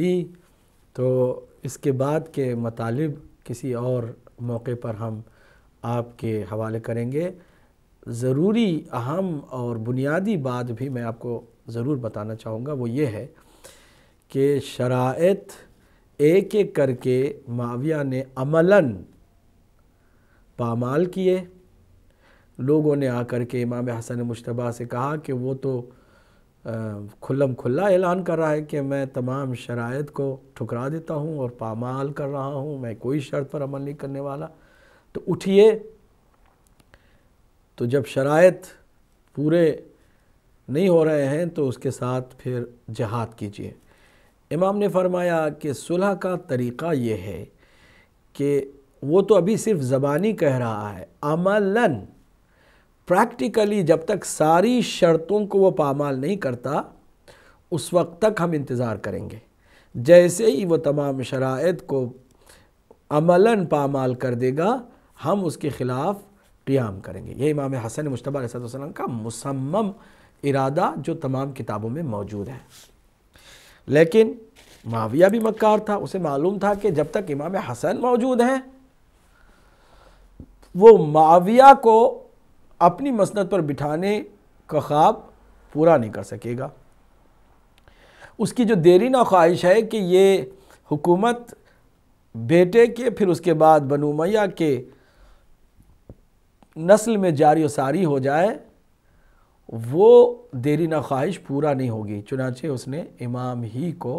दी तो इसके बाद के मतलब किसी और मौके पर हम आपके हवाले करेंगे ज़रूरी अहम और बुनियादी बात भी मैं आपको ज़रूर बताना चाहूँगा वो ये है कि शराइत एक एक करके माविया ने अमलन पामाल किए लोगों ने आकर के इमाम हसन मुशतबा से कहा कि वो तो खुल्लम खुल्ला ऐलान कर रहा है कि मैं तमाम शरात को ठुकरा देता हूँ और पामाल कर रहा हूँ मैं कोई शर्त पर अमल नहीं करने वाला तो उठिए तो जब शरात पूरे नहीं हो रहे हैं तो उसके साथ फिर जहाद कीजिए इमाम ने फरमाया कि सुलह का तरीक़ा ये है कि वो तो अभी सिर्फ ज़बानी कह रहा है अमलन प्रैक्टिकली जब तक सारी शर्तों को वो पामाल नहीं करता उस वक्त तक हम इंतज़ार करेंगे जैसे ही वो तमाम शरात को अमलन पामाल कर देगा हम उसके ख़िलाफ़ क्याम करेंगे ये इमाम हसन मुशतबा का मुसम इरादा जो तमाम किताबों में मौजूद है लेकिन माविया भी मक्कार था उसे मालूम था कि जब तक इमाम हसन मौजूद हैं वो माविया को अपनी मसनत पर बिठाने का ख्वाब पूरा नहीं कर सकेगा उसकी जो देरी ना ख्वाहिश है कि ये हुकूमत बेटे के फिर उसके बाद बनू मैया के नस्ल में जारी व सारी हो जाए वो देरी ना ख्वाहिश पूरा नहीं होगी चुनाचे उसने इमाम ही को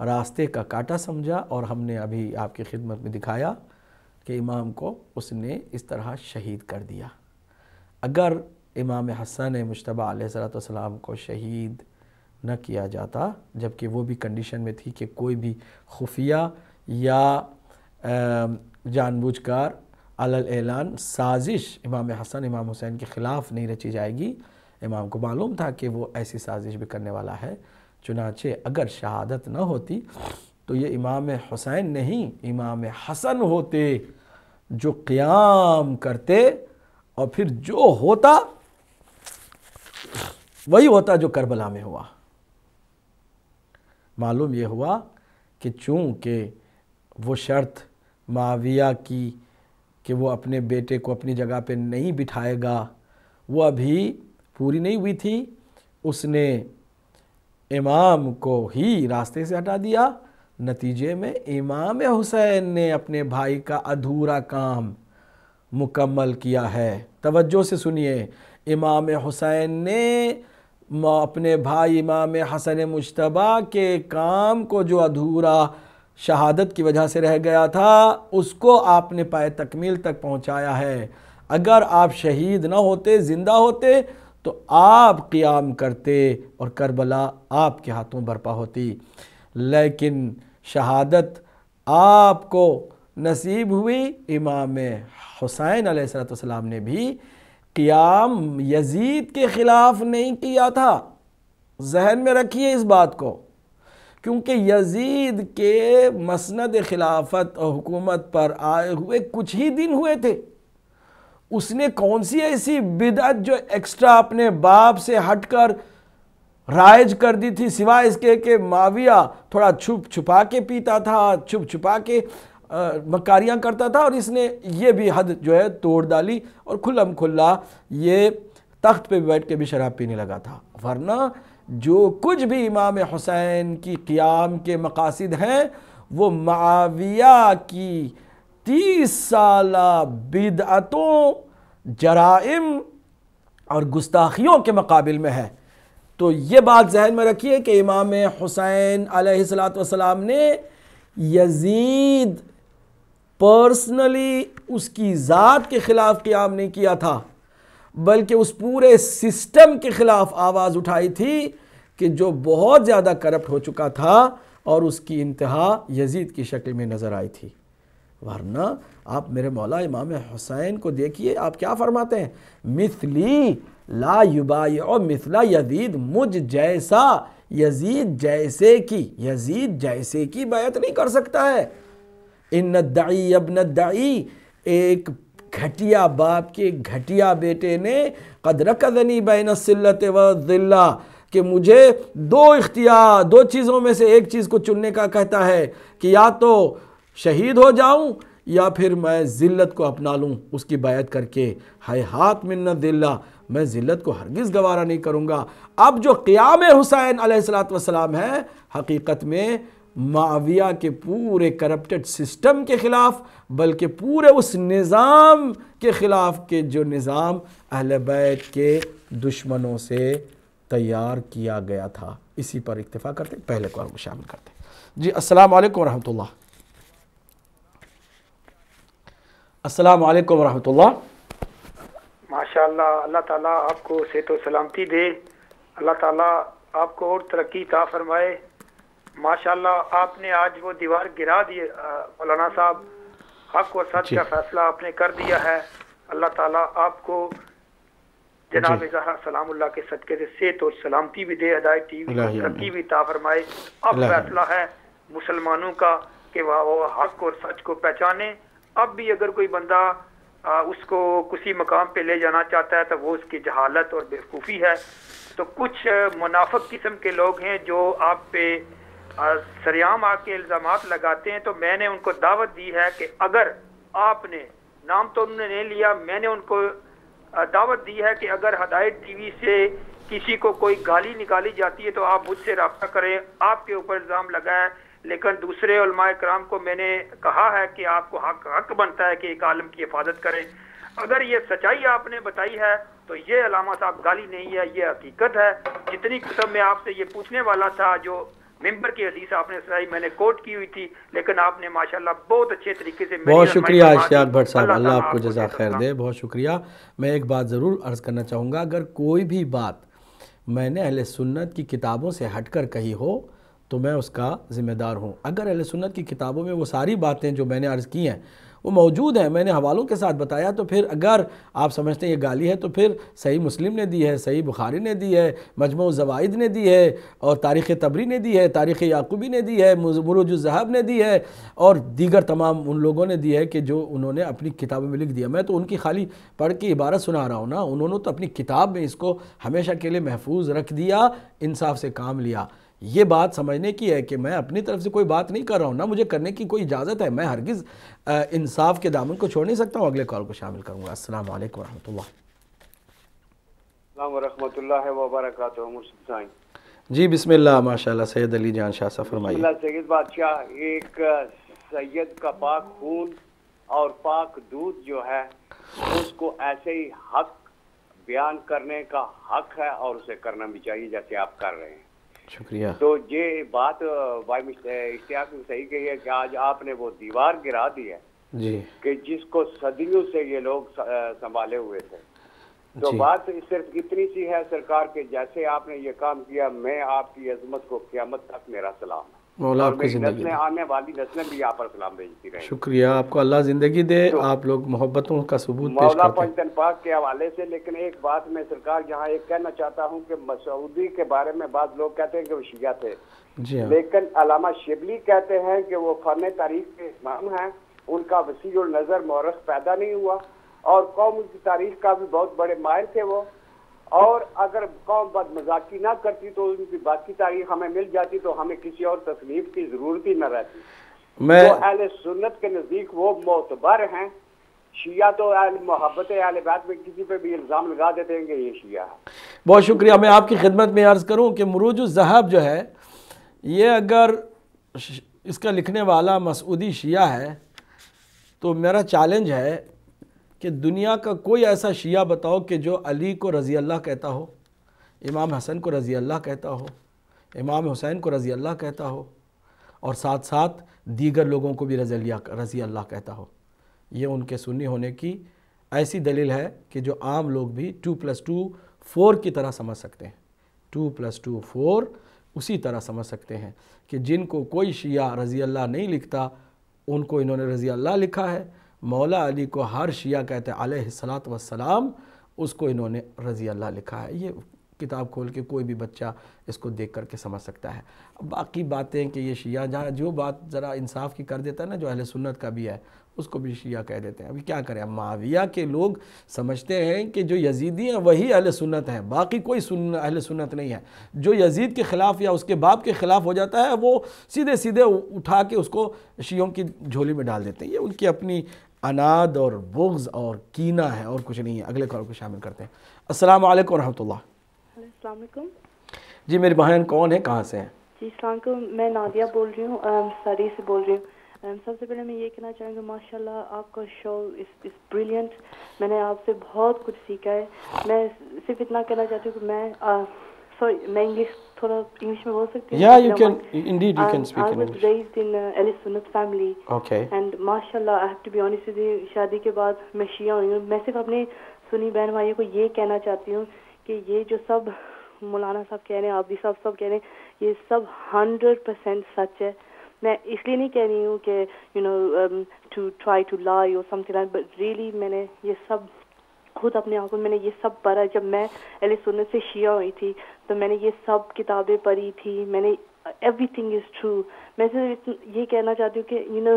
रास्ते का काटा समझा और हमने अभी आपकी खिदमत में दिखाया कि इमाम को उसने इस तरह शहीद कर दिया अगर इमाम हसन मुशतबा आलाम को शहीद न किया जाता जबकि वो भी कंडीशन में थी कि कोई भी खुफिया या जानबूझ कर अलान साजिश इमाम हसन इमाम हुसैन के ख़िलाफ़ नहीं रची जाएगी इमाम को मालूम था कि वो ऐसी साजिश भी करने वाला है चुनाचे अगर शहादत न होती तो ये इमाम हुसैन नहीं इमाम हसन होते जो क़्याम करते और फिर जो होता वही होता जो करबला में हुआ मालूम यह हुआ कि चूंकि वो शर्त माविया की कि वो अपने बेटे को अपनी जगह पे नहीं बिठाएगा वो अभी पूरी नहीं हुई थी उसने इमाम को ही रास्ते से हटा दिया नतीजे में इमाम हुसैन ने अपने भाई का अधूरा काम मुकम्मल किया है तवज्जो से सुनिए इमाम हुसैन ने अपने भाई इमाम हसन मुशतबा के काम को जो अधूरा शहादत की वजह से रह गया था उसको आपने पाए तकमील तक पहुंचाया है अगर आप शहीद ना होते ज़िंदा होते तो आप क़्याम करते और करबला आपके हाथों बरपा होती लेकिन शहादत आपको नसीब हुई इमाम हुसैन आसलाम ने भी क़ियाम यजीद के ख़िलाफ़ नहीं किया था जहन में रखिए इस बात को क्योंकि यजीद के मसनद खिलाफत और हुकूमत पर आए हुए कुछ ही दिन हुए थे उसने कौन सी ऐसी बिदत जो एक्स्ट्रा अपने बाप से हटकर राइज कर दी थी सिवाय इसके कि माविया थोड़ा छुप छुपा के पीता था छुप छुपा के मकारियाँ करता था और इसने ये भी हद जो है तोड़ डाली और खुलम खुल्ला ये तख्त पे बैठ के भी शराब पीने लगा था वरना जो कुछ भी इमाम हुसैन की क़ियाम के मकासद हैं वो माविया की तीस साल बिदअतों जराइम और गुस्ताखियों के मुकाबिल में है तो ये बात जहन में रखिए कि इमाम हुसैन सलाम ने यजीद पर्सनली उसकी ज़ात के ख़िलाफ़ क़्याम नहीं किया था बल्कि उस पूरे सिस्टम के ख़िलाफ़ आवाज़ उठाई थी कि जो बहुत ज़्यादा करप्ट हो चुका था और उसकी इंतहा यजीद की शक्ल में नज़र आई थी वरना आप मेरे मौला इमाम हुसैन को देखिए आप क्या फरमाते हैं मिथली ला युबाई और मिथला यजीद मुझ जैसा यजीद जैसे की यजीद जैसे की बैत नहीं कर सकता है इन दाई अबन दाई एक घटिया बाप के घटिया बेटे ने कदनी बैन सिल्लत दिल्ला कि मुझे दो इख्तियार दो चीज़ों में से एक चीज़ को चुनने का कहता है कि या तो शहीद हो जाऊं या फिर मैं ज़िल्लत को अपना लूँ उसकी बायत करके हाय हाथ मिन्नत दिल्ला मैं ज़िल्लत को हरगिज़ गवारा नहीं करूँगा अब जो क़याम हुसैन अलैहिस्सलाम वसलाम है हकीकत में माविया के पूरे करप्टेड सिस्टम के ख़िलाफ़ बल्कि पूरे उस निज़ाम के ख़िलाफ़ के जो निज़ाम अहल बैत के दुश्मनों से तैयार किया गया था इसी पर इतफ़ा करते पहले कॉल को शामिल करते जी अस्सलाम वालेकुम रहमतुल्लाह अस्सलाम वालेकुम रहमतुल्लाह माशाल्लाह अल्लाह ताला आपको सेहत सलामती दे अल्लाह ताला आपको और तरक्की ता फरमाए माशाल्लाह आपने आज वो दीवार गिरा दी मौलाना साहब हक और सच का फैसला आपने कर दिया है अल्लाह ताला आपको जनाब जहरा सलामुल्लाह के सदके से सेहत और सलामती भी दे अदाए टीवी तरक्की भी ताफरमाए अब फैसला है मुसलमानों का कि वह हक और सच को पहचाने अब भी अगर कोई बंदा आ, उसको किसी मकाम पे ले जाना चाहता है तो वो उसकी जहालत और बेवकूफ़ी है तो कुछ मुनाफक किस्म के लोग हैं जो आप पे सरेआम आके इल्ज़ाम लगाते हैं तो मैंने उनको दावत दी है कि अगर आपने नाम तो उन्होंने नहीं लिया मैंने उनको दावत दी है कि अगर हदायत टीवी से किसी को कोई गाली निकाली जाती है तो आप मुझसे रबता करें आपके ऊपर इल्ज़ाम लगाए लेकिन दूसरे कराम को मैंने कहा है कि आपको हक हक बनता है कि एक आलम की हिफाजत करें अगर ये सच्चाई आपने बताई है तो ये अलामा साहब गाली नहीं है ये हकीकत है जितनी कसम में आपसे ये पूछने वाला था जो मेंबर की हदीस आपने सुनाई मैंने कोट की हुई थी लेकिन आपने माशाल्लाह बहुत अच्छे तरीके से बहुत शुक्रिया इश्तियाक भट्ट साहब अल्लाह आपको जजा खैर दे बहुत शुक्रिया मैं एक बात ज़रूर अर्ज़ करना चाहूँगा अगर कोई भी बात मैंने अहल सुन्नत की किताबों से हट कर कही हो तो मैं उसका ज़िम्मेदार हूँ अगर अहल सुन्नत की किताबों में वो सारी बातें जो मैंने अर्ज़ की हैं वो मौजूद हैं मैंने हवालों के साथ बताया तो फिर अगर आप समझते हैं ये गाली है तो फिर सही मुस्लिम ने दी है सही बुखारी ने दी है मजमू जवाद ने दी है और तारीख़ तबरी ने दी है तारीख़ याकूबी ने दी है जहाब ने दी है और दीगर तमाम उन लोगों ने दी है कि जो उन्होंने अपनी किताबों में लिख दिया मैं तो उनकी खाली पढ़ के इबारत सुना रहा हूँ ना उन्होंने तो अपनी किताब में इसको हमेशा के लिए महफूज रख दिया इंसाफ से काम लिया ये बात समझने की है कि मैं अपनी तरफ से कोई बात नहीं कर रहा हूँ ना मुझे करने की कोई इजाज़त है मैं हरगिज़ इंसाफ के दामन को छोड़ नहीं सकता हूँ अगले कॉल को शामिल करूँगा असल वरहमल वबरक जी बिस्मिल्लाह माशाल्लाह सैयद अली जान शाह फरमाइए बादशाह एक सैयद का पाक खून और पाक दूध जो है उसको ऐसे ही हक बयान करने का हक है और उसे करना भी चाहिए जैसे आप कर रहे हैं शुक्रिया तो ये बात भाई इश्तियाक सही कही है कि आज आपने वो दीवार गिरा दी है जी कि जिसको सदियों से ये लोग संभाले हुए थे तो बात सिर्फ इतनी सी है सरकार के जैसे आपने ये काम किया मैं आपकी अजमत को क्यामत तक मेरा सलाम है मौला आपको जिंदगी दे आने वाली नस्लें भी यहाँ पर सलाम भेजती रहे शुक्रिया आपको अल्लाह ज़िंदगी दे तो, आप लोग मोहब्बतों का सबूत मौला पंचन पाक के हवाले से लेकिन एक बात मैं सरकार यहाँ एक कहना चाहता हूँ कि मसऊदी के बारे में बात लोग कहते हैं कि वो शिया थे जी हाँ। लेकिन अलामा शिबली कहते हैं कि वो फन तारीख के इमाम हैं उनका वसी नज़र मौरस पैदा नहीं हुआ और कौम की तारीख का भी बहुत बड़े मायर थे वो और अगर कौम बद मजाकी ना करती तो उनकी बाकी तारीख हमें मिल जाती तो हमें किसी और तकलीफ की जरूरत ही न रहती मैं तो अहल सुन्नत के नज़दीक वो मोतबर हैं शिया तो मोहब्बत आले बात में किसी पे भी इल्ज़ाम लगा देते हैं कि ये शिया है बहुत शुक्रिया मैं आपकी खिदमत में अर्ज़ करूँ कि मरूज जहाब जो है ये अगर इसका लिखने वाला मसूदी शिया है तो मेरा चैलेंज है कि दुनिया का कोई ऐसा शिया बताओ कि जो अली को रज़ी अल्लाह कहता हो इमाम हसन को रज़ी अल्लाह कहता हो इमाम हुसैन को रज़ी अल्लाह कहता हो और साथ साथ दीगर लोगों को भी रज़ी रज़ी अल्लाह कहता हो ये उनके सुन्नी होने की ऐसी दलील है कि जो आम लोग भी टू प्लस टू फोर की तरह समझ सकते हैं टू प्लस टू फोर उसी तरह समझ सकते हैं कि जिनको कोई शिया रज़ी अल्लाह नहीं लिखता उनको इन्होंने रज़ी अल्लाह लिखा है मौला अली को हर शिया कहते आलत वसलाम उसको इन्होंने रज़ी अल्लाह लिखा है ये किताब खोल के कोई भी बच्चा इसको देख करके समझ सकता है बाकी बातें कि ये शिया जहाँ जो बात ज़रा इंसाफ की कर देता है ना जो अहले सुन्नत का भी है उसको भी शिया कह देते हैं अभी क्या करें अब माविया के लोग समझते हैं कि जो यजीदी हैं वही अहल सुन्नत हैं बाकी कोई सुन अहल सुन्नत नहीं है जो यजीद के ख़िलाफ़ या उसके बाप के ख़िलाफ़ हो जाता है वो सीधे सीधे उठा के उसको शियों की झोली में डाल देते हैं ये उनकी अपनी अनाद और बुग्ज और कीना है और कुछ नहीं है अगले कॉल को शामिल करते हैं अस्सलाम वालेकुम रहमतुल्लाह जी मेरी बहन कौन है कहाँ से है जी सलामकुम मैं नादिया बोल रही हूँ सरी से बोल रही हूँ सबसे पहले मैं ये कहना चाहूँगी माशाल्लाह आपका शो इस इस ब्रिलियंट मैंने आपसे बहुत कुछ सीखा है मैं सिर्फ इतना कहना चाहती हूँ कि मैं sorry, मैं English थोड़ा English में बोल सकती हूँ? Yeah, you can. Indeed, you can speak in English. I was raised in uh, Ahl Sunnat family. Okay. And माशाल्लाह, I have to be honest with you, शादी के बाद मैं शिया हूँ. मैं सिर्फ अपने सुनी बहन भाइयों को ये कहना चाहती हूँ कि ये जो सब मौलाना साहब कह रहे हैं आबदी साहब सब कह रहे हैं ये सब हंड्रेड परसेंट सच है मैं इसलिए नहीं कह रही हूँ कि you know to try to lie or something but really मैंने ये सब खुद अपने आंखों में मैंने ये सब पढ़ा जब मैं अहले सुनत से शिया हुई थी तो मैंने ये सब किताबें पढ़ी थी मैंने एवरी थिंग इज़ ट्रू मैं सिर्फ ये कहना चाहती हूँ कि यू नो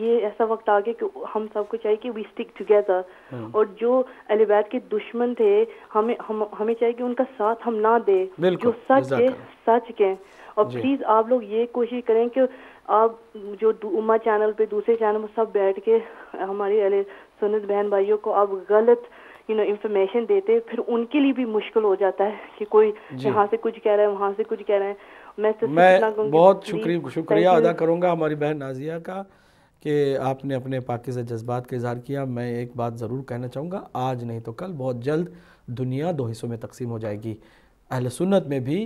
ये ऐसा वक्त आ गया कि हम सबको चाहिए कि वी स्टिक टुगेदर और जो अलीबैद के दुश्मन थे हमें हम हमें चाहिए कि उनका साथ हम ना दें जो सच है सच के और प्लीज़ आप लोग ये कोशिश करें कि आप जो उमा चैनल पे दूसरे चैनल पर सब बैठ के हमारी सुनित बहन भाइयों को आप गलत यू नो इन्फॉर्मेशन देते फिर उनके लिए भी मुश्किल हो जाता है कि कोई यहाँ से कुछ कह रहा है वहाँ से कुछ कह रहा है मैं तो मैं बहुत शुक्रिया शुक्रिया अदा करूँगा हमारी बहन नाजिया का कि आपने अपने पाकि से जज्बात का इजहार किया मैं एक बात ज़रूर कहना चाहूँगा आज नहीं तो कल बहुत जल्द दुनिया दो हिस्सों में तकसीम हो जाएगी अहल सुन्नत में भी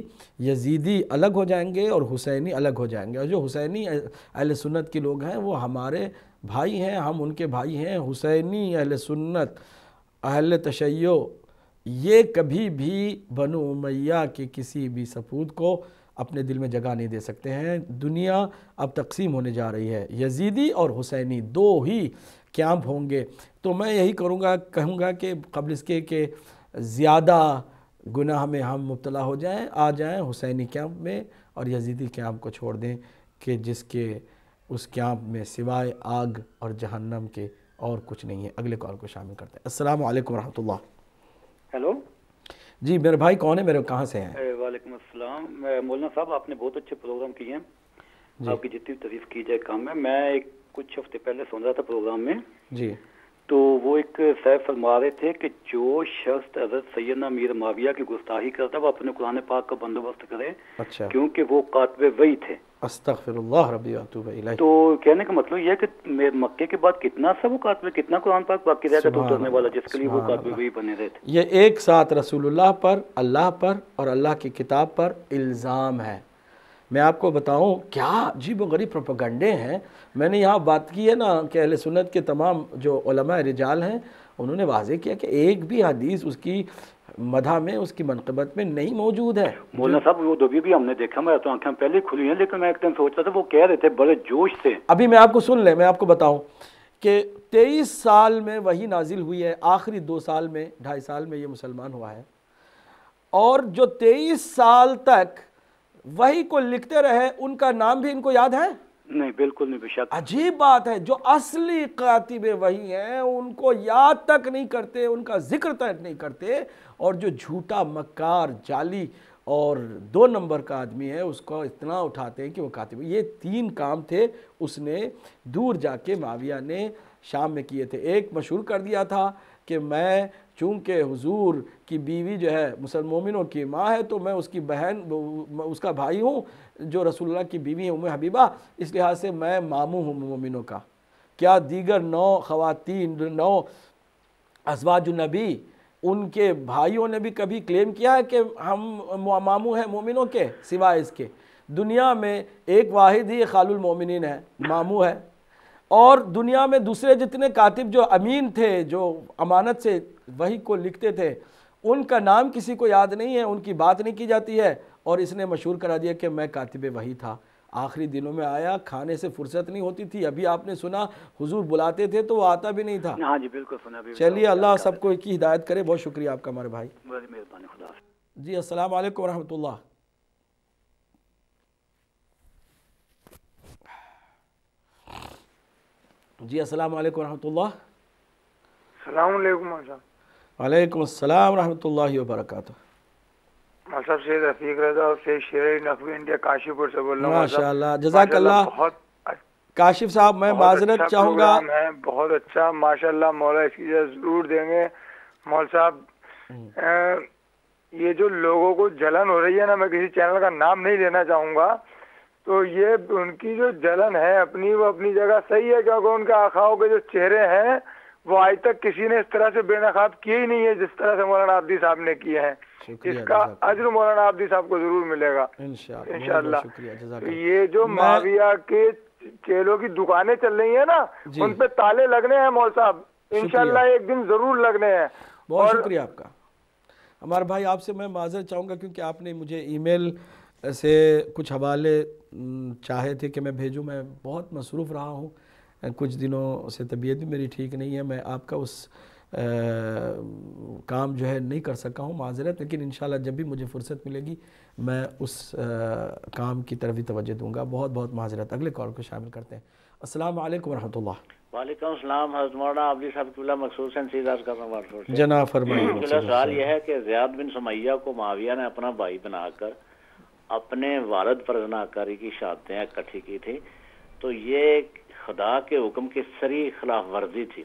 यजीदी अलग हो जाएंगे और हुसैनी अलग हो जाएंगे और जो हुसैनी अहल सुन्नत के लोग हैं वो हमारे भाई हैं हम उनके भाई हैं हुसैनी अहल सुन्नत अहल तशैयो ये कभी भी बनो मैया के किसी भी सपूत को अपने दिल में जगह नहीं दे सकते हैं दुनिया अब तकसीम होने जा रही है यजीदी और हुसैनी दो ही कैंप होंगे तो मैं यही करूँगा कहूँगा कि कबल इसके के ज़्यादा गुनाह में हम मुबला हो जाएँ आ जाएँ हुसैनी कैंप में और यजीदी कैंप को छोड़ दें कि जिसके उस कैंप में सिवाय आग और जहन्नम के और कुछ नहीं है अगले कॉल को शामिल करते हैं असल वरह हेलो जी मेरे भाई कौन है मेरे कहाँ से हैं वालेकुम अस्सलाम मौलाना साहब आपने बहुत अच्छे प्रोग्राम किए हैं आपकी जितनी तारीफ की जाए काम है मैं एक कुछ हफ्ते पहले सुन रहा था प्रोग्राम में जी तो वो एक सैर फरमा रहे थे कि जो शख्स हजरत सैदना मीर माविया की गुस्ताही करता है वो अपने कुरान पाक का बंदोबस्त करे अच्छा क्योंकि वो कातब वही थे तो कहने का मतलब यह कि मक्के के बाद कितना सब वो कितना कुरान पाक बाकी रहता तो उतरने वाला जिसके लिए वो कातब वही बने रहे थे ये एक साथ रसूलुल्लाह पर अल्लाह पर और अल्लाह की किताब पर इल्ज़ाम है मैं आपको बताऊं क्या जी वो गरीब प्रोपोगंडे हैं मैंने यहाँ बात की है ना कि अहल सुन्नत के तमाम जो रिजाल हैं उन्होंने वाजे किया कि एक भी हदीस उसकी मधा में उसकी मनकबत में नहीं मौजूद है मौलाना साहब वो दोबी भी हमने देखा मैं तो आंखें पहले खुली हैं लेकिन मैं एकदम सोचता था वो कह रहे थे बड़े जोश से अभी मैं आपको सुन ले मैं आपको बताऊँ कि तेईस साल में वही नाजिल हुई है आखिरी दो साल में ढाई साल में ये मुसलमान हुआ है और जो तेईस साल तक वही को लिखते रहे उनका नाम भी इनको याद है नहीं बिल्कुल नहीं बेशक अजीब बात है जो असली कातिब वही हैं उनको याद तक नहीं करते उनका जिक्र तक नहीं करते और जो झूठा मक्कार जाली और दो नंबर का आदमी है उसको इतना उठाते हैं कि वो कातिब ये तीन काम थे उसने दूर जाके माविया ने शाम में किए थे एक मशहूर कर दिया था कि मैं चूँकि हुजूर की बीवी जो है मुसलमोमिनों की माँ है तो मैं उसकी बहन उसका भाई हूँ जो रसोल्ला की बीवी है उम हबीबा इस लिहाज से मैं मामू हूँ मोमिनों का क्या दीगर नौ ख़वान नौ नबी उनके भाइयों ने भी कभी क्लेम किया है कि हम मामू हैं मोमिनों के सिवाय इसके दुनिया में एक वाहिद ही खालुल मोमिन है मामू है और दुनिया में दूसरे जितने कातिब जो अमीन थे जो अमानत से वही को लिखते थे उनका नाम किसी को याद नहीं है उनकी बात नहीं की जाती है और इसने मशहूर करा दिया कि मैं कातिब वही था आखिरी दिनों में आया खाने से फुर्सत नहीं होती थी अभी आपने सुना हुजूर बुलाते थे तो वो आता भी नहीं था हाँ जी बिल्कुल सुना तो चलिए अल्लाह सबको की हिदायत करे बहुत शुक्रिया आपका हमारे भाई जी असल वरहमल जी अस्सलाम वालेकुम रहमतुल्लाह सलाम वालेकुम वालेकुम अस्सलाम रहमतुल्लाहि व रफीक रजा और नकवी इंडिया से बोल रहा माशाल्लाह जजाकल्लाह बहुत काशिफ साहब मैं माजरत चाहूंगा मैं बहुत अच्छा माशाल्लाह मौला इसकी जरूर देंगे मौल साहब हम्म। ये जो लोगों को जलन हो रही है ना मैं किसी चैनल का नाम नहीं लेना चाहूँगा तो ये उनकी जो जलन है अपनी वो अपनी जगह सही है क्योंकि उनके आखाओं के जो चेहरे हैं वो आज तक किसी ने इस तरह से बेनकाब किए ही नहीं है जिस तरह से मौलाना आबदी साहब ने किए हैं इसका अज्र मौलाना आबदी साहब को जरूर मिलेगा इनशाला तो ये जो माविया के चेलों की दुकानें चल रही है ना उन पे ताले लगने हैं मौल साहब इनशाला एक दिन जरूर लगने हैं बहुत शुक्रिया आपका हमारे भाई आपसे मैं माजर चाहूँगा क्योंकि आपने मुझे ईमेल से कुछ हवाले चाहे थे कि मैं भेजूँ मैं बहुत मसरूफ़ रहा हूँ कुछ दिनों से तबीयत भी मेरी ठीक नहीं है मैं आपका उस आ, काम जो है नहीं कर सका हूँ माजरत लेकिन इन जब भी मुझे फ़ुर्सत मिलेगी मैं उस आ, काम की तरफ ही तोज्जह दूँगा बहुत बहुत माजरत अगले कॉल को शामिल करते हैं असल वरहमल वालेकुम सलाम मखसूस जना सवाल यह है कि ज़ियाद बिन सुमैया को माविया ने अपना भाई बनाकर अपने वालद परजनाकारी की शहादतें इकट्ठी की थी तो ये खुदा के हुक्म की सरी खिलाफ वर्जी थी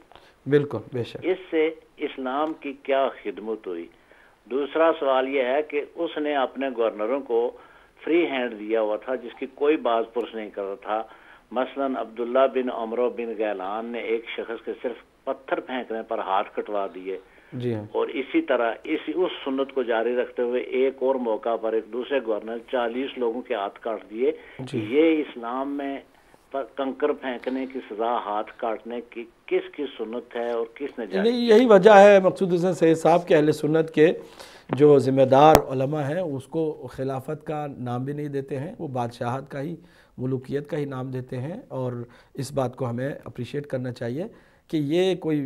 बिल्कुल बेशक इससे इस्लाम की क्या खिदमत हुई दूसरा सवाल यह है कि उसने अपने गवर्नरों को फ्री हैंड दिया हुआ था जिसकी कोई बाज पुरुष नहीं कर रहा था मसलन अब्दुल्ला बिन अमरो बिन गैलान ने एक शख्स के सिर्फ पत्थर फेंकने पर हाथ कटवा दिए जी हाँ। और इसी तरह इस उस सुन्नत को जारी रखते हुए एक और मौका पर एक दूसरे गवर्नर 40 लोगों के हाथ काट दिए ये इस्लाम में कंकर फेंकने की सजा हाथ काटने की किस किस सुन्नत है और किसने नहीं यही वजह है मकसूद हुसैन सैद साहब के अहले सुन्नत के जो ज़िम्मेदार हैं उसको खिलाफत का नाम भी नहीं देते हैं वो बादशाहत का ही मलूकियत का ही नाम देते हैं और इस बात को हमें अप्रिशिएट करना चाहिए कि ये कोई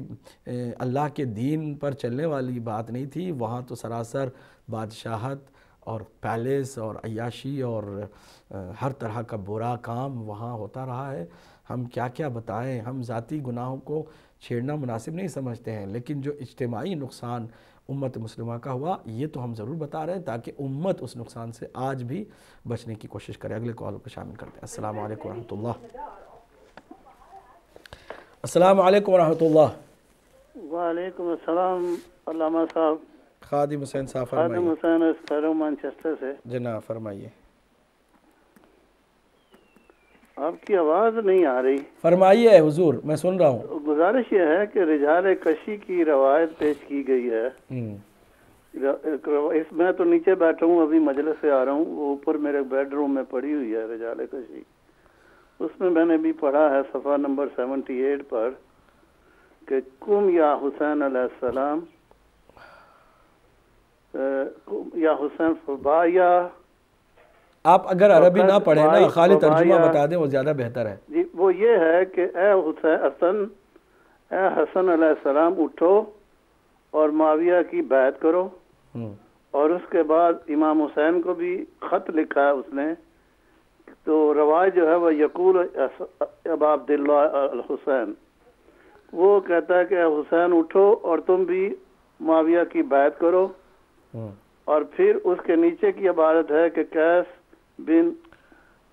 अल्लाह के दीन पर चलने वाली बात नहीं थी वहाँ तो सरासर बादशाहत और पैलेस और अयाशी और हर तरह का बुरा काम वहाँ होता रहा है हम क्या क्या बताएं हम ज़ाती गुनाहों को छेड़ना मुनासिब नहीं समझते हैं लेकिन जो इज्तमाही नुकसान उम्मत मुसलमा का हुआ ये तो हम ज़रूर बता रहे हैं ताकि उम्मत उस नुकसान से आज भी बचने की कोशिश करें अगले कॉल को शामिल करते हैं असल वरहमल अस्सलाम वालेकुम रहमतुल्लाह वालेकुम अस्सलाम अल्लामा साहब खादिम हुसैन साहब खादिम हुसैन अस्पैरो मैनचेस्टर से जनाब फरमाइए आपकी आवाज़ नहीं आ रही फरमाइए हुजूर मैं सुन रहा हूँ गुजारिश यह है कि रिजाल कशी की रवायत पेश की गई है hmm. इसमें तो नीचे बैठा हूँ अभी मजलिस से आ रहा हूँ ऊपर मेरे बेडरूम में पड़ी हुई है रिजाल कशी उसमें मैंने भी पढ़ा है सफ़ा नंबर 78 पर कि कुम या हुसैन अलैहिस्सलाम या हुसैन फुबाया आप अगर अरबी ना पढ़े ना खाली तर्जुमा बता दें वो ज़्यादा बेहतर है जी वो ये है कि ए हुसैन हसन ए हसन सलाम उठो और माविया की बैत करो हम्म। और उसके बाद इमाम हुसैन को भी ख़त लिखा है उसने तो रवायत जो है वह यकूल अब हुसैन वो कहता है कि हुसैन उठो और तुम भी माविया की बात करो हम्म। और फिर उसके नीचे की इबारत है कि कैस बिन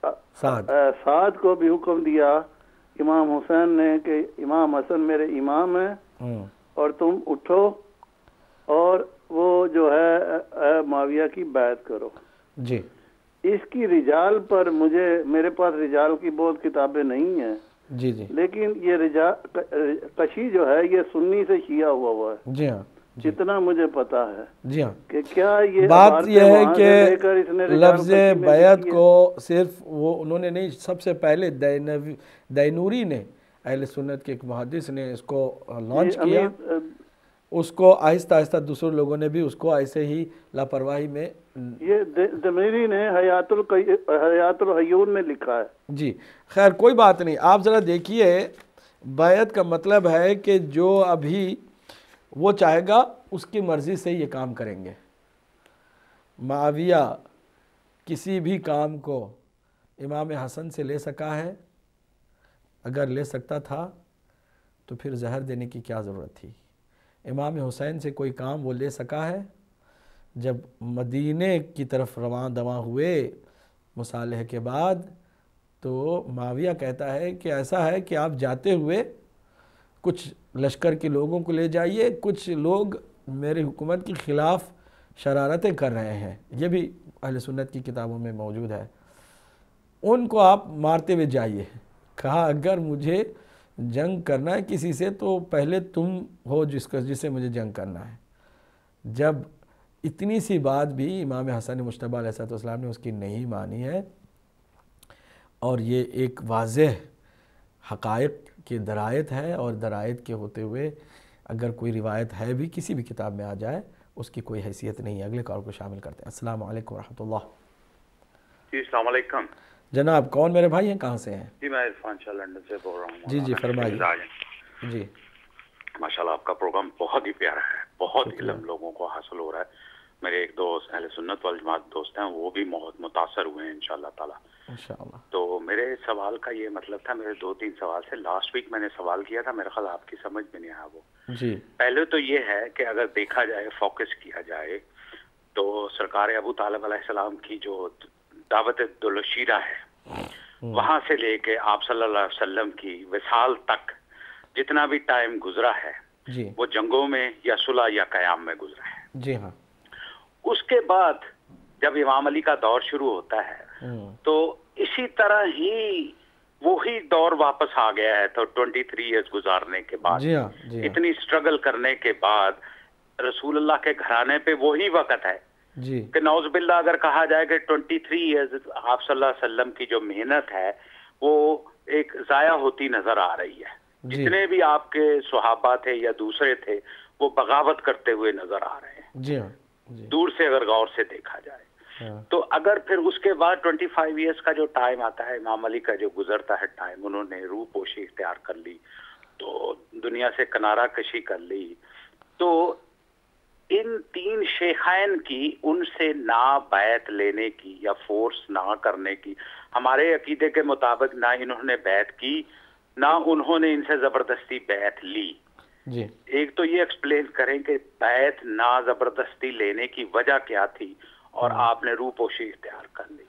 साद, साद को भी हुक्म दिया इमाम हुसैन ने कि इमाम हसन मेरे इमाम हैं हम्म। और तुम उठो और वो जो है माविया की बात करो जी इसकी रिजाल पर मुझे मेरे पास रिजाल की बहुत किताबें नहीं है जी जी लेकिन ये रिजा कशी जो है ये सुन्नी से शिया हुआ हुआ है जी हाँ जितना मुझे पता है जी हाँ कि क्या ये बात यह है कि लफ्ज बैत को सिर्फ वो उन्होंने नहीं सबसे पहले दैनवी दैनूरी ने अहल सुन्नत के एक महादिस ने इसको लॉन्च किया उसको आहिस्ता आहिस्ता दूसरे लोगों ने भी उसको ऐसे ही लापरवाही में ये जमीरी ने हयातुल हयातुल हयून में लिखा है जी खैर कोई बात नहीं आप ज़रा देखिए बैत का मतलब है कि जो अभी वो चाहेगा उसकी मर्ज़ी से ये काम करेंगे माविया किसी भी काम को इमाम हसन से ले सका है अगर ले सकता था तो फिर जहर देने की क्या ज़रूरत थी इमाम हुसैन से कोई काम वो ले सका है जब मदीने की तरफ रवा दवा हुए मुसालह के बाद तो माविया कहता है कि ऐसा है कि आप जाते हुए कुछ लश्कर के लोगों को ले जाइए कुछ लोग मेरी हुकूमत के ख़िलाफ़ शरारतें कर रहे हैं ये भी अहल सुन्नत की किताबों में मौजूद है उनको आप मारते हुए जाइए कहा अगर मुझे जंग करना है किसी से तो पहले तुम हो जिसका जिससे मुझे जंग करना है जब इतनी सी बात भी इमाम हसन मुशतबा ने उसकी नहीं मानी है और ये एक वाज हकायक की दरायत है और दरायत के होते हुए अगर कोई रिवायत है भी किसी भी किताब में आ जाए उसकी कोई हैसियत नहीं है अगले कॉल को शामिल करते हैं असल वरहमल जी अलैक्म जनाब कौन मेरे भाई हैं कहाँ से हैं जी मैं इरफान शाह लंदन से बोल रहा हूँ जी जी फरमाइए जी माशाल्लाह आपका प्रोग्राम बहुत ही प्यारा है बहुत इलम लोगों को हासिल हो रहा है मेरे एक दोस्त अहल सुन्नत वाल जमात दोस्त हैं वो भी बहुत मुतासर हुए हैं इंशाल्लाह ताला इंशाल्लाह तो मेरे सवाल का ये मतलब था मेरे दो तीन सवाल से लास्ट वीक मैंने सवाल किया था मेरे ख्याल आपकी समझ में नहीं आया वो जी पहले तो ये है कि अगर देखा जाए फोकस किया जाए तो सरकार अबू तालब की जो दावत दुलशीरा है हम्म। वहां से लेके आप सल्लल्लाहु अलैहि वसल्लम की विशाल तक जितना भी टाइम गुजरा है जी। वो जंगों में या सुलह या कयाम में गुजरा है जी हाँ उसके बाद जब इमाम अली का दौर शुरू होता है हम्म। तो इसी तरह ही वही दौर वापस आ गया है तो 23 थ्री ईयर्स गुजारने के बाद जी हाँ, जी हाँ। इतनी स्ट्रगल करने के बाद रसूलुल्लाह के घराने पे वही वक्त है कि नौज बिल्ला अगर कहा जाए कि 23 थ्री ईयर्स आप सल्लम की जो मेहनत है वो एक जाया होती नजर आ रही है जितने भी आपके सुहाबा थे या दूसरे थे वो बगावत करते हुए नजर आ रहे हैं जी हाँ दूर से अगर गौर से देखा जाए हाँ। तो अगर फिर उसके बाद 25 फाइव ईयर्स का जो टाइम आता है इमाम अली का जो गुजरता है टाइम उन्होंने रूह पोशी इख्तियार कर ली तो दुनिया से कनारा कशी कर ली तो इन तीन शेखाइन की उनसे ना बैत लेने की या फोर्स ना करने की हमारे अकीदे के मुताबिक ना इन्होंने बैत की ना उन्होंने इनसे जबरदस्ती बैत ली जी एक तो ये एक्सप्लेन करें कि बैत ना जबरदस्ती लेने की वजह क्या थी और हाँ। आपने रूपोशी इख्तियार कर ली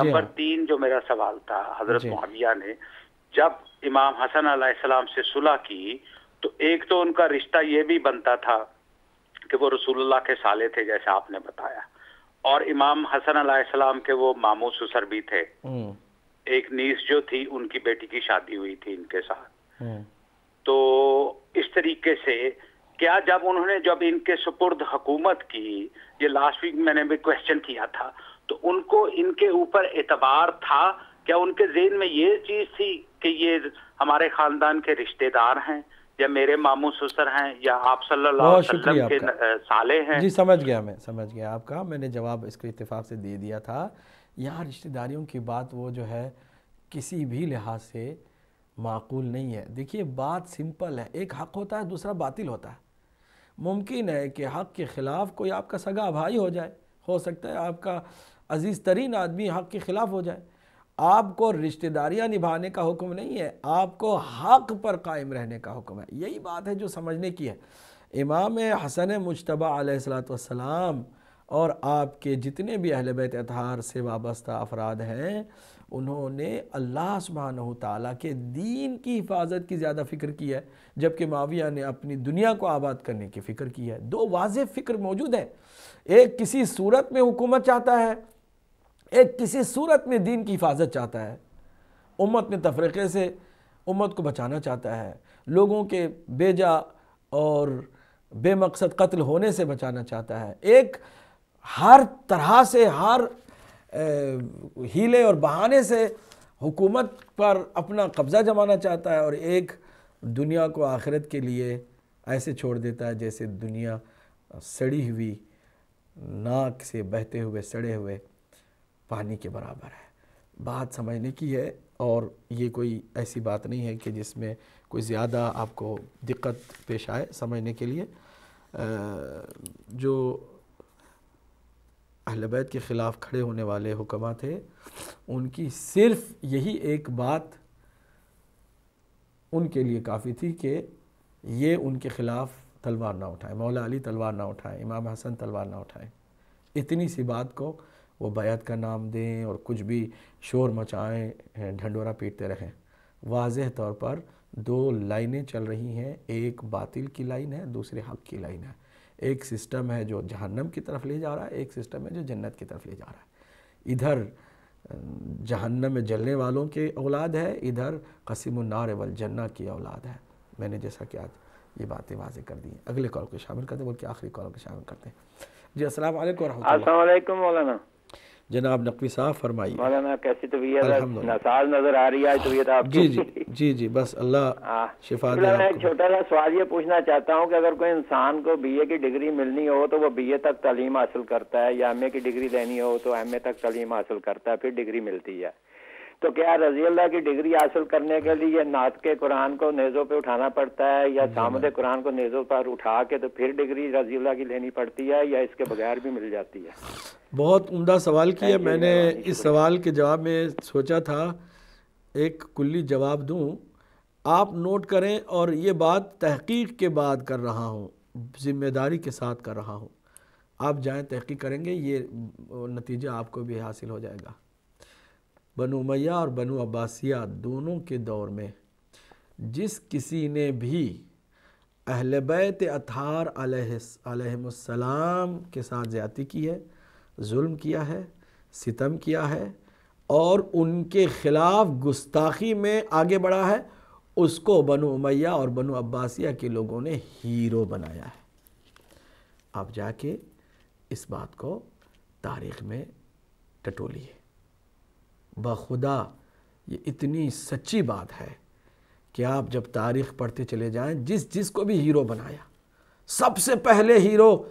नंबर तीन जो मेरा सवाल था हजरत मुआविया ने जब इमाम हसन सलाम से सुलह की तो एक तो उनका रिश्ता ये भी बनता था कि वो रसूलुल्लाह के साले थे जैसे आपने बताया और इमाम हसन अलैहिस्सलाम के वो मामू सुसर भी थे हम्म। एक नीस जो थी उनकी बेटी की शादी हुई थी इनके साथ हम्म। तो इस तरीके से क्या जब उन्होंने जब इनके सुपुर्द हुकूमत की ये लास्ट वीक मैंने भी क्वेश्चन किया था तो उनको इनके ऊपर एतबार था क्या उनके जेन में ये चीज थी कि ये हमारे खानदान के रिश्तेदार हैं या मेरे मामू ससुर हैं या आप सल्लल्लाहु अलैहि वसल्लम के साले हैं जी समझ गया मैं समझ गया आपका मैंने जवाब इसके इत्तेफाक से दे दिया था यहाँ रिश्तेदारियों की बात वो जो है किसी भी लिहाज से माकूल नहीं है देखिए बात सिंपल है एक हक़ होता है दूसरा बातिल होता है मुमकिन है कि हक़ के ख़िलाफ़ कोई आपका सगा भाई हो जाए हो सकता है आपका अज़ीज़ तरीन आदमी हक़ के ख़िलाफ़ हो जाए आपको रिश्तेदारियां निभाने का हुक्म नहीं है आपको हक पर कायम रहने का हुक्म है यही बात है जो समझने की है इमाम हसन मुशतबा सलाम और आपके जितने भी अहल बैत अतहार से वाबस्ता अफराद हैं उन्होंने अल्लाह सुबहान तला के दीन की हिफाजत की ज़्यादा फ़िक्र की है जबकि माविया ने अपनी दुनिया को आबाद करने की फ़िक्र की है दो वाज फ़िक्र मौजूद है एक किसी सूरत में हुकूमत चाहता है एक किसी सूरत में दीन की हिफाजत चाहता है उम्मत में तफरीके से उम्मत को बचाना चाहता है लोगों के बेजा और बेमकसद कत्ल होने से बचाना चाहता है एक हर तरह से हर हीले और बहाने से हुकूमत पर अपना कब्ज़ा जमाना चाहता है और एक दुनिया को आखिरत के लिए ऐसे छोड़ देता है जैसे दुनिया सड़ी हुई नाक से बहते हुए सड़े हुए पानी के बराबर है बात समझने की है और ये कोई ऐसी बात नहीं है कि जिसमें कोई ज़्यादा आपको दिक्कत पेश आए समझने के लिए जो अहलबैत के ख़िलाफ़ खड़े होने वाले हुकमा थे उनकी सिर्फ़ यही एक बात उनके लिए काफ़ी थी कि ये उनके ख़िलाफ़ तलवार ना उठाएं मौला अली तलवार ना उठाएं इमाम हसन तलवार ना उठाएं इतनी सी बात को वो बैत का नाम दें और कुछ भी शोर मचाएं ढंडोरा पीटते रहें वाज तौर पर दो लाइनें चल रही हैं एक बातिल की लाइन है दूसरे हक की लाइन है एक सिस्टम है जो जहन्नम की तरफ ले जा रहा है एक सिस्टम है जो जन्नत की तरफ ले जा रहा है इधर जहन्नम में जलने वालों के औलाद है इधर कसीमनार वल जन्ना की औलाद है मैंने जैसा कि आज ये बातें वाजे कर दी अगले कॉल को शामिल करते हैं बल्कि आखिरी कॉल को शामिल करते हैं जी असल मौलाना जनाब नकवी साहब फरमाइए नसाज नजर आ रही है जी जी जी जी बस अल्लाह हाँ। शिफा मैं एक छोटा सा सवाल ये पूछना चाहता हूँ कि अगर कोई इंसान को बीए की डिग्री मिलनी हो तो वो बीए तक तालीम हासिल करता है या एमए की डिग्री लेनी हो तो एमए तक तालीम हासिल करता है फिर डिग्री मिलती है तो क्या रजी अल्लाह की डिग्री हासिल करने के लिए नात के कुरान को नेज़ों पे उठाना पड़ता है या सामद कुरान को नेज़ों पर उठा के तो फिर डिग्री रजी अल्लाह की लेनी पड़ती है या इसके बगैर भी मिल जाती है बहुत उमदा सवाल किया मैंने इस सवाल के जवाब में सोचा था एक कुल्ली जवाब दूँ आप नोट करें और ये बात तहकीक के बाद कर रहा हूँ ज़िम्मेदारी के साथ कर रहा हूँ आप जाएँ तहकीक करेंगे ये नतीजा आपको भी हासिल हो जाएगा बनु उमैया और बनु अब्बासिया दोनों के दौर में जिस किसी ने भी अहल बैत अतार के साथ ज़्यादा की है जुल्म किया है सितम किया है और उनके ख़िलाफ़ गुस्ताखी में आगे बढ़ा है उसको बनु उमैया और बनु अब्बासिया के लोगों ने हीरो बनाया है आप जाके इस बात को तारीख़ में टटोलिए बखुदा ये इतनी सच्ची बात है कि आप जब तारीख पढ़ते चले जाएं जिस जिस को भी हीरो बनाया सबसे पहले हीरो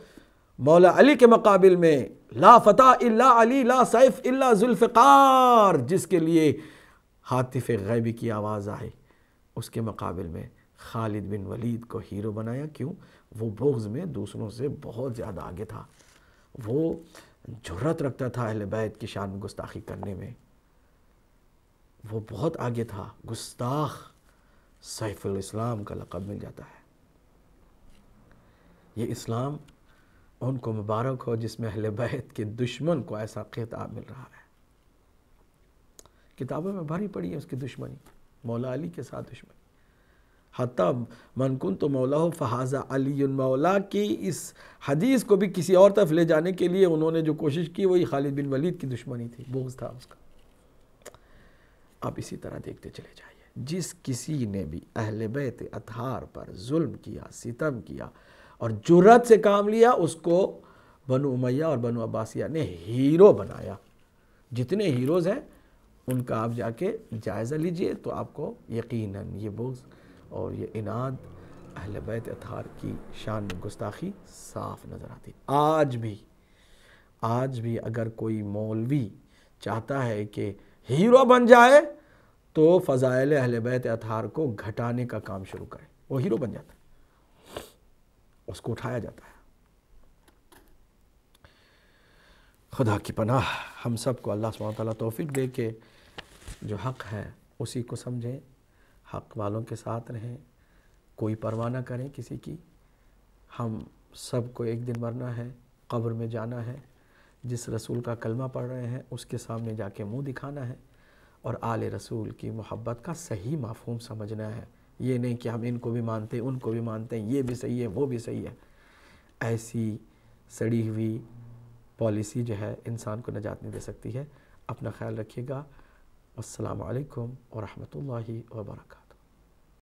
मौला अली के मुकाबले में ला फता इल्ला अली ला सैफ इल्ला जुल्फ़ार जिसके लिए हातिफ गैबी की आवाज़ आई उसके मुकाबले में खालिद बिन वलीद को हीरो बनाया क्यों वो बोग्ज़ में दूसरों से बहुत ज़्यादा आगे था वो जुर्रत रखता था अहल बैत की शान गुस्ताखी करने में वो बहुत आगे था गुस्ताख सैफुल इस्लाम का लक़ब मिल जाता है ये इस्लाम उनको मुबारक हो जिसमें अहल बैत के दुश्मन को ऐसा खिताब मिल रहा है किताबों में भरी पड़ी है उसकी दुश्मनी मौला अली के साथ दुश्मनी हती मनकुन तो मौला फहाजा अली मौला की इस हदीस को भी किसी और तरफ ले जाने के लिए उन्होंने जो कोशिश की वही खालिद बिन वलीद की दुश्मनी थी बोझ था उसका आप इसी तरह देखते चले जाइए जिस किसी ने भी अहल बैत अतहार पर जुल्म किया सितम किया और जुरत से काम लिया उसको बनु उमैया और बनु अब्बासिया ने हीरो बनाया जितने हीरोज़ हैं उनका आप जाके जायज़ा लीजिए तो आपको यकीनन ये बोझ और ये इनाद अहल बैत अतहार की शान में गुस्ताखी साफ नज़र आती आज भी आज भी अगर कोई मौलवी चाहता है कि हीरो बन जाए तो फ़ज़ाइल अहले बैत अथार को घटाने का काम शुरू करें वो हीरो बन जाता है उसको उठाया जाता है खुदा की पनाह हम सब को अल्लाह सुबह ताली तोफ़ी दे के जो हक़ है उसी को समझें हक़ वालों के साथ रहें कोई परवाह ना करें किसी की हम सबको एक दिन मरना है कब्र में जाना है जिस रसूल का कलमा पढ़ रहे हैं उसके सामने जाके मुंह दिखाना है और आले रसूल की मोहब्बत का सही माफूम समझना है ये नहीं कि हम इनको भी मानते हैं उनको भी मानते हैं ये भी सही है वो भी सही है ऐसी सड़ी हुई पॉलिसी जो है इंसान को नजात नहीं दे सकती है अपना ख्याल रखिएगा असलकम वरहमल वर्का